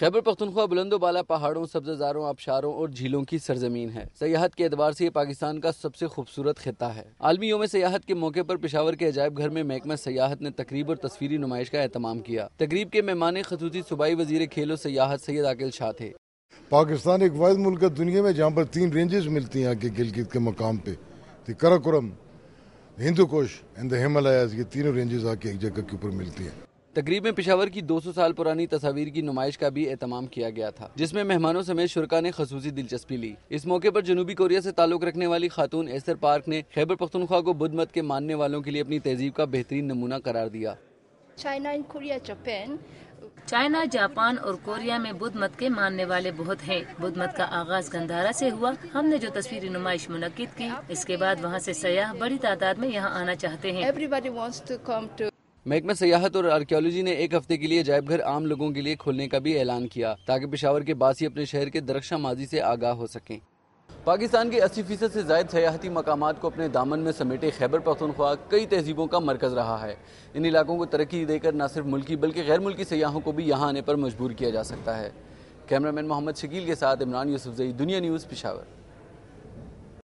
खैबर पख्तनख्वा बाला पहाड़ों सब्जारों आबशारों और झीलों की सरजमीन है सयाहत के एतबार से ये पाकिस्तान का सबसे खूबसूरत ख़िता है आलमी योम सयाहत के मौके पर पिशावर के अजायब घर में महकमा सयाहत ने तकरीब और तस्वीरी नुमाइश का अहतमाम किया तकरीब के मेहमान खसूसी सूबाई वजीर खेलो सियाहत सयाहत सैद आकिल शाह थे पाकिस्तान एक वाद मुल्क है दुनिया में जहाँ पर तीन रेंजेस मिलती हैं आगे गिलगित के मकाम पे कराकुरम हिंदू कोश एंड हिमालय ये तीनों रेंजेस आके एक जगह के ऊपर मिलती हैं तकरीब में पिशावर की 200 साल पुरानी तस्वीर की नुमाइश का भी एहतमाम किया गया था जिसमें मेहमानों समेत शुरा ने खसूसी दिलचस्पी ली इस मौके पर जनूबी कोरिया से ताल्लुक रखने वाली खातून एसर पार्क ने खैबर पख्तनख्वा को बुद्ध मत के मानने वालों के लिए अपनी तहजीब का बेहतरीन नमूना करार दिया China and Korea Japan China Japan और कोरिया में बुद्ध मत के मानने वाले बहुत हैं। बुद्ध मत का आगाज गंदारा से हुआ हमने जो तस्वीरी नुमाइश मुनद की इसके बाद वहाँ से सयाह बड़ी तादाद में यहाँ आना चाहते हैं महकमा सयाहत और आर्कियोलॉजी ने एक हफ्ते के लिए जायबघर आम लोगों के लिए खोलने का भी ऐलान किया ताकि पेशावर के बासी अपने शहर के दरक्षा माजी से आगाह हो सकें पाकिस्तान के अस्सी फीसद से जायद सयाहती मकाम को अपने दामन में समेटे खैबर पख्तनख्वा कई तहजीबों का मरकज़ रहा है इन इलाकों को तरक्की देकर न सिर्फ मुल्की बल्कि गैर मुल्की सयाहों को भी यहाँ आने पर मजबूर किया जा सकता है कैमरामैन मोहम्मद शकील के साथ इमरान यूसुफजई दुनिया न्यूज़ पिशावर